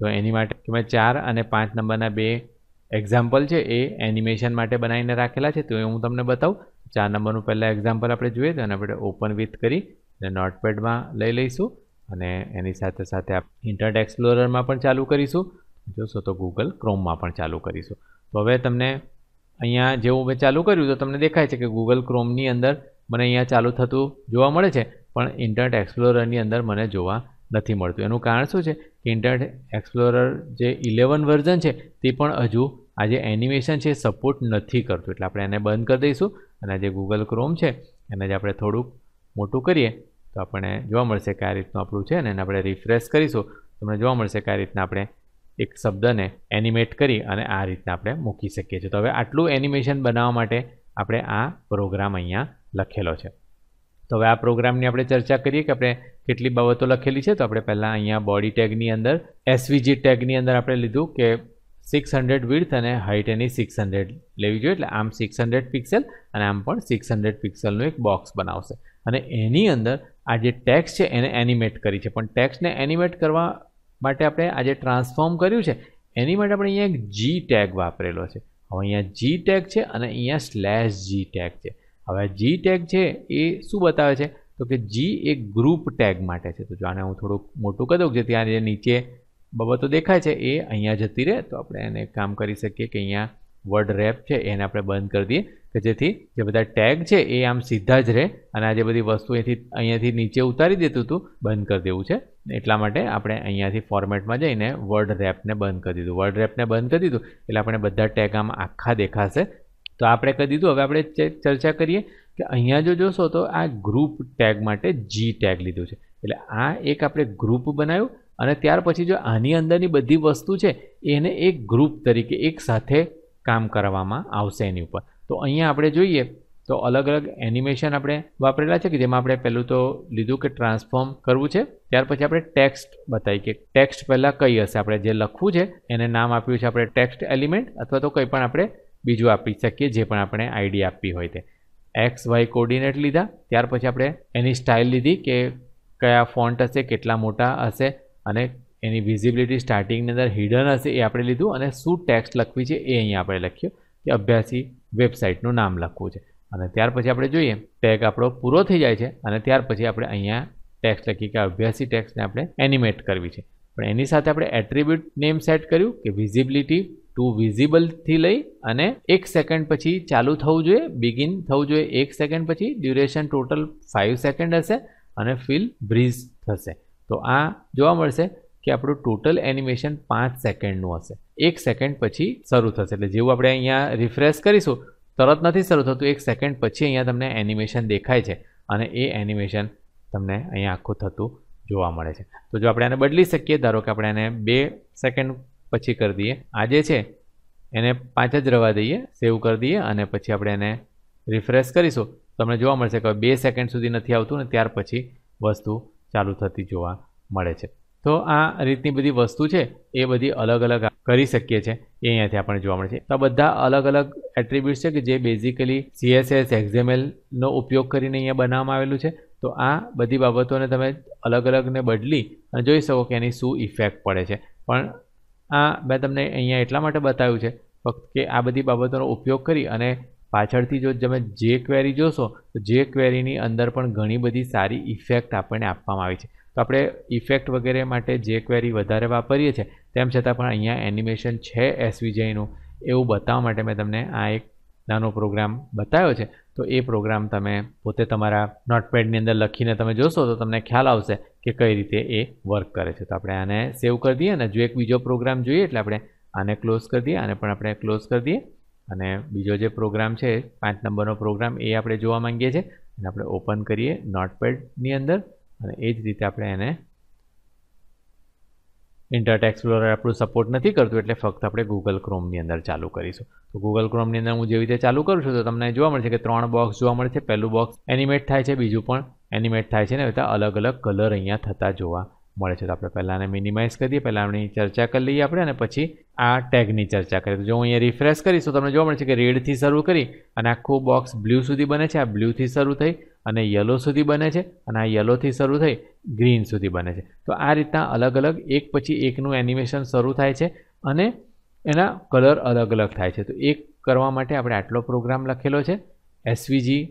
તો એની માટે મેં ચાર અને પાંચ નંબરના બે એક્ઝામ્પલ છે એ એનિમેશન માટે બનાવીને રાખેલા છે તો એ હું તમને બતાવું ચાર નંબરનું પહેલાં એક્ઝામ્પલ આપણે જોઈએ તો એને આપણે ઓપન વિથ કરી અને નોટપેડમાં લઈ લઈશું અને એની સાથે સાથે આપ ઇન્ટરનેટ એક્સપ્લોરરમાં પણ ચાલુ કરીશું જોશો તો ગૂગલ ક્રોમમાં પણ ચાલુ કરીશું તો હવે તમને અહીંયા જેવું મેં ચાલુ કર્યું તો તમને દેખાય છે કે ગૂગલ ક્રોમની અંદર મને અહીંયા ચાલુ થતું જોવા મળે છે પણ ઇન્ટરનેટ એક્સપ્લોરરની અંદર મને જોવા નથી મળતું એનું કારણ શું છે કે ઇન્ટરનેટ એક્સપ્લોરર જે ઇલેવન વર્ઝન છે તે પણ હજુ આ જે એનિમેશન છે સપોર્ટ નથી કરતું એટલે આપણે એને બંધ કરી દઈશું અને જે ગૂગલ ક્રોમ છે એને જે આપણે થોડુંક મોટું કરીએ તો આપણને જોવા મળશે કે આ રીતનું આપણું છે અને એને આપણે રિફ્રેશ કરીશું તમને જોવા મળશે કે આ રીતના આપણે એક શબ્દને એનિમેટ કરી અને આ રીતના આપણે મૂકી શકીએ છીએ તો હવે આટલું એનિમેશન બનાવવા માટે આપણે આ પ્રોગ્રામ અહીંયા લખેલો છે તો હવે આ પ્રોગ્રામની આપણે ચર્ચા કરીએ કે આપણે કેટલી બાબતો લખેલી છે તો આપણે પહેલાં અહીંયા બોડી ટેગની અંદર એસવીજી ટેગની અંદર આપણે લીધું કે સિક્સ હંડ્રેડ વિડથ અને હાઇટ એની સિક્સ હંડ્રેડ લેવી જોઈએ એટલે આમ સિક્સ હંડ્રેડ પિક્સેલ અને આમ પણ સિક્સ હંડ્રેડ પિક્સેલનું એક બોક્સ બનાવશે અને એની અંદર આ જે ટેક્સ છે એને એનિમેટ કરી છે પણ ટેક્સને એનિમેટ કરવા માટે આપણે આજે ટ્રાન્સફોર્મ કર્યું છે એની માટે આપણે અહીંયા એક જી ટેગ વાપરેલો છે હવે અહીંયા જી ટેગ છે અને અહીંયા સ્લેશ જી ટેગ છે હવે જી ટેગ છે એ શું બતાવે છે તો કે જી એ ગ્રુપ ટેગ માટે છે તો જો આને હું થોડુંક મોટું કરી દઉં જે ત્યાં જે નીચે બાબતો દેખાય છે એ અહીંયા જતી રહે તો આપણે એને કામ કરી શકીએ કે અહીંયા વર્ડ રેપ છે એને આપણે બંધ કરી દઈએ કે જેથી જે બધા ટેગ છે એ આમ સીધા જ રહે અને આ જે બધી વસ્તુ અહીંથી અહીંયાથી નીચે ઉતારી દેતું હતું બંધ કરી દેવું છે એટલા માટે આપણે અહીંયાથી ફોર્મેટમાં જઈને વર્ડ રેપને બંધ કરી દીધું વર્ડ રેપને બંધ કરી દીધું એટલે આપણે બધા ટેગ આમ આખા દેખાશે તો આપણે કહી દીધું હવે આપણે ચર્ચા કરીએ કે અહીંયા જો જોશો તો આ ગ્રુપ ટેગ માટે જી ટેગ લીધું છે એટલે આ એક આપણે ગ્રુપ બનાવ્યું અને ત્યાર પછી જો આની અંદરની બધી વસ્તુ છે એને એક ગ્રુપ તરીકે એક સાથે કામ કરવામાં આવશે એની ઉપર તો અહીંયા આપણે જોઈએ તો અલગ અલગ એનિમેશન આપણે વાપરેલા છે કે જેમાં આપણે પહેલું તો લીધું કે ટ્રાન્સફોર્મ કરવું છે ત્યાર પછી આપણે ટેક્સ્ટ બતાવી કે ટેક્સ્ટ પહેલાં કઈ હશે આપણે જે લખવું છે એને નામ આપ્યું છે આપણે ટેક્સ્ટ એલિમેન્ટ અથવા તો કંઈ પણ આપણે બીજું આપી શકીએ જે પણ આપણે આઈડિયા આપવી હોય તે એક્સ વાય કોર્ડિનેટ લીધા ત્યાર પછી આપણે એની સ્ટાઇલ લીધી કે કયા ફોન્ટ હશે કેટલા મોટા હશે અને એની વિઝિબિલિટી સ્ટાર્ટિંગની અંદર હિડન હશે એ આપણે લીધું અને શું ટેક્સ્ટ લખવી છે એ અહીંયા આપણે લખ્યું કે અભ્યાસી વેબસાઇટનું નામ લખવું છે અને ત્યાર પછી આપણે જોઈએ ટેગ આપણો પૂરો થઈ જાય છે અને ત્યાર પછી આપણે અહીંયા ટેક્સ લખીએ કે અભ્યાસી ટેક્સને આપણે એનિમેટ કરવી છે પણ એની સાથે આપણે એટ્રીબ્યુટ નેમ સેટ કર્યું કે વિઝિબિલિટી ટુ વિઝિબલથી લઈ અને એક સેકન્ડ પછી ચાલુ થવું જોઈએ બિગિન થવું જોઈએ એક સેકન્ડ પછી ડ્યુરેશન ટોટલ ફાઇવ સેકન્ડ હશે અને ફિલ બ્રિઝ થશે તો આ જોવા મળશે કે આપણું ટોટલ એનિમેશન પાંચ સેકન્ડનું હશે એક સેકન્ડ પછી શરૂ થશે એટલે જેવું આપણે અહીંયા રિફ્રેશ કરીશું તરત નથી શરૂ થતું એક સેકન્ડ પછી અહીંયા તમને એનિમેશન દેખાય છે અને એ એનિમેશન તમને અહીંયા આખું થતું જોવા મળે છે તો જો આપણે આને બદલી શકીએ ધારો કે આપણે આને બે સેકન્ડ પછી કરી દઈએ આજે છે એને પાંચ જ રવા દઈએ સેવ કરી દઈએ અને પછી આપણે એને રિફ્રેશ કરીશું તમને જોવા મળશે કે બે સેકન્ડ સુધી નથી આવતું ને ત્યાર પછી વસ્તુ ચાલુ થતી જોવા મળે છે તો આ રીતની બધી વસ્તુ છે એ બધી અલગ અલગ કરી શકીએ છીએ એ અહીંયાથી આપણે જોવા મળે છે તો બધા અલગ અલગ એટ્રીબ્યુટ છે કે જે બેઝિકલી સીએસએસ એક્ઝેમેલનો ઉપયોગ કરીને અહીંયા બનાવવામાં આવેલું છે તો આ બધી બાબતોને તમે અલગ અલગને બદલી અને જોઈ શકો કે એની શું ઇફેક્ટ પડે છે પણ આ મેં તમને અહીંયા એટલા માટે બતાવ્યું છે ફક્ત કે આ બધી બાબતોનો ઉપયોગ કરી અને પાછળથી જો તમે જે ક્વેરી જોશો તો જે ક્વેરીની અંદર પણ ઘણી બધી સારી ઇફેક્ટ આપણને આપવામાં આવી છે તો આપણે ઇફેક્ટ વગેરે માટે જે ક્વેરી વધારે વાપરીએ છીએ તેમ છતાં પણ અહીંયા એનિમેશન છે એસવીજયનું એવું બતાવવા માટે મેં તમને આ એક નાનો પ્રોગ્રામ બતાવ્યો છે તો એ પ્રોગ્રામ તમે પોતે તમારા નોટપેડની અંદર લખીને તમે જોશો તો તમને ખ્યાલ આવશે કે કઈ રીતે એ વર્ક કરે છે તો આપણે આને સેવ કરી દઈએ અને જો એક બીજો પ્રોગ્રામ જોઈએ એટલે આપણે આને ક્લોઝ કરી દઈએ આને પણ આપણે ક્લોઝ કરી દઈએ અને બીજો જે પ્રોગ્રામ છે પાંચ નંબરનો પ્રોગ્રામ એ આપણે જોવા માંગીએ છીએ અને આપણે ઓપન કરીએ નોટપેડની અંદર અને એ જ રીતે આપણે એને ઇન્ટરનેટ એક્સપ્લોરર આપણું સપોર્ટ નથી કરતું એટલે ફક્ત આપણે ગૂગલ ક્રોમની અંદર ચાલુ કરીશું તો ગૂગલ ક્રોમની અંદર હું જેવી રીતે ચાલુ કરું છું તો તમને જોવા મળશે કે ત્રણ બોક્સ જોવા મળશે પહેલું બોક્સ એનિમેટ થાય છે બીજું પણ એનિમેટ થાય છે ને બધા અલગ અલગ કલર અહીંયા થતા જોવા મળે છે તો આપણે પહેલાં એને મિનિમાઇઝ કરી દઈએ પહેલાં એની ચર્ચા કરી લઈએ આપણે અને પછી આ ટેગની ચર્ચા કરીએ તો જો હું અહીંયા રિફ્રેશ કરીશ તો તમને જોવા મળશે કે રેડથી શરૂ કરી અને આખું બોક્સ બ્લ્યુ સુધી બને છે આ બ્લ્યુથી શરૂ થઈ અને યલો સુધી બને છે અને આ યલોથી શરૂ થઈ ગ્રીન સુધી બને છે તો આ રીતના અલગ અલગ એક પછી એકનું એનિમેશન શરૂ થાય છે અને એના કલર અલગ અલગ થાય છે તો એક કરવા માટે આપણે આટલો પ્રોગ્રામ લખેલો છે એસવીજી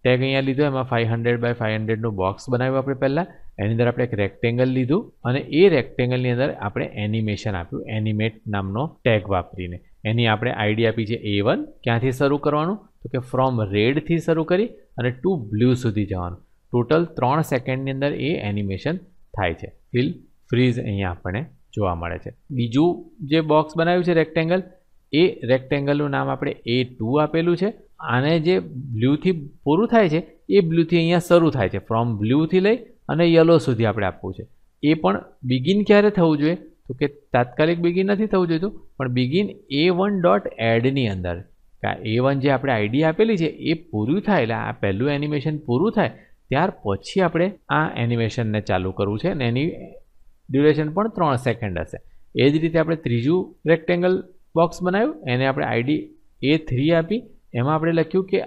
ટેગ અહીંયા લીધો એમાં ફાઇવ હંડ્રેડ બાય ફાઇવ હંડ્રેડનું બોક્સ બનાવ્યું આપણે પહેલાં એની અંદર આપણે એક રેક્ટેંગલ લીધું અને એ રેક્ટેંગલની અંદર આપણે એનિમેશન આપ્યું એનિમેટ નામનો ટેગ વાપરીને એની આપણે આઈડિયા આપી છે એ વન ક્યાંથી શરૂ કરવાનું તો કે ફ્રોમ રેડથી શરૂ કરી અને ટુ બ્લુ સુધી જવાનું ટોટલ ત્રણ સેકન્ડની અંદર એ એનિમેશન થાય છે ફિલ ફ્રીઝ અહીંયા આપણને જોવા મળે છે બીજું જે બોક્સ બનાવ્યું છે રેક્ટેંગલ એ રેક્ટેંગલનું નામ આપણે એ ટુ આપેલું છે આને જે બ્લ્યુથી પૂરું થાય છે એ બ્લ્યુથી અહીંયા શરૂ થાય છે ફ્રોમ બ્લ્યુથી લઈ અને યલો સુધી આપણે આપવું છે એ પણ બિગિન ક્યારે થવું જોઈએ તો કે તાત્કાલિક બિગિન નથી થવું જોઈતું પણ બિગિન એ વન ડોટ એડની અંદર એ વન જે આપણે આઈડી આપેલી છે એ પૂરું થાય એટલે આ પહેલું એનિમેશન પૂરું થાય ત્યાર પછી આપણે આ એનિમેશનને ચાલુ કરવું છે અને એની ડ્યુરેશન પણ ત્રણ સેકન્ડ હશે એ જ રીતે આપણે ત્રીજું રેક્ટેંગલ બોક્સ બનાવ્યું એને આપણે આઈડી એ થ્રી આપી એમાં આપણે લખ્યું કે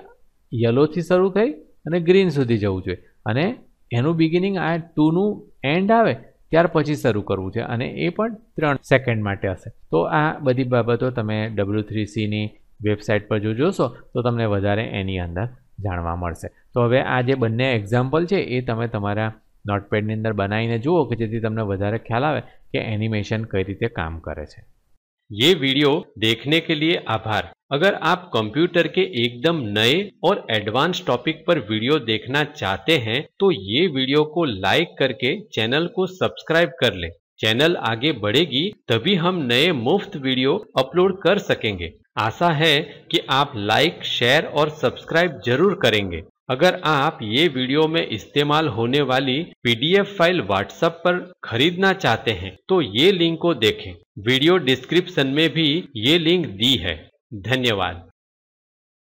યલોથી શરૂ થઈ અને ગ્રીન સુધી જવું જોઈએ અને એનું બિગિનિંગ આ ટુનું એન્ડ આવે ત્યાર પછી શરૂ કરવું છે અને એ પણ ત્રણ સેકન્ડ માટે હશે તો આ બધી બાબતો તમે ડબલ્યુ થ્રી સીની वेबसाइट पर जो जोशो तो તમને વધારે એની અંદર જાણવા तो તો હવે આ જે બંને એક્ઝામ્પલ છે એ તમે તમારા નોટપેડની અંદર બનાવીને જુઓ કે જેથી તમને एनिमेशन कई रीते काम करे ये वीडियो देखने के लिए आभार अगर आप कंप्यूटर के एकदम नए और एडवांस टॉपिक पर वीडियो देखना चाहते हैं तो ये वीडियो को लाइक करके चैनल को सब्सक्राइब कर लें चैनल आगे बढ़ेगी तभी हम नए मुफ्त वीडियो अपलोड कर सकेंगे आशा है कि आप लाइक शेयर और सब्सक्राइब जरूर करेंगे अगर आप ये वीडियो में इस्तेमाल होने वाली पीडीएफ फाइल व्हाट्सएप पर खरीदना चाहते हैं तो ये लिंक को देखें वीडियो डिस्क्रिप्शन में भी ये लिंक दी है धन्यवाद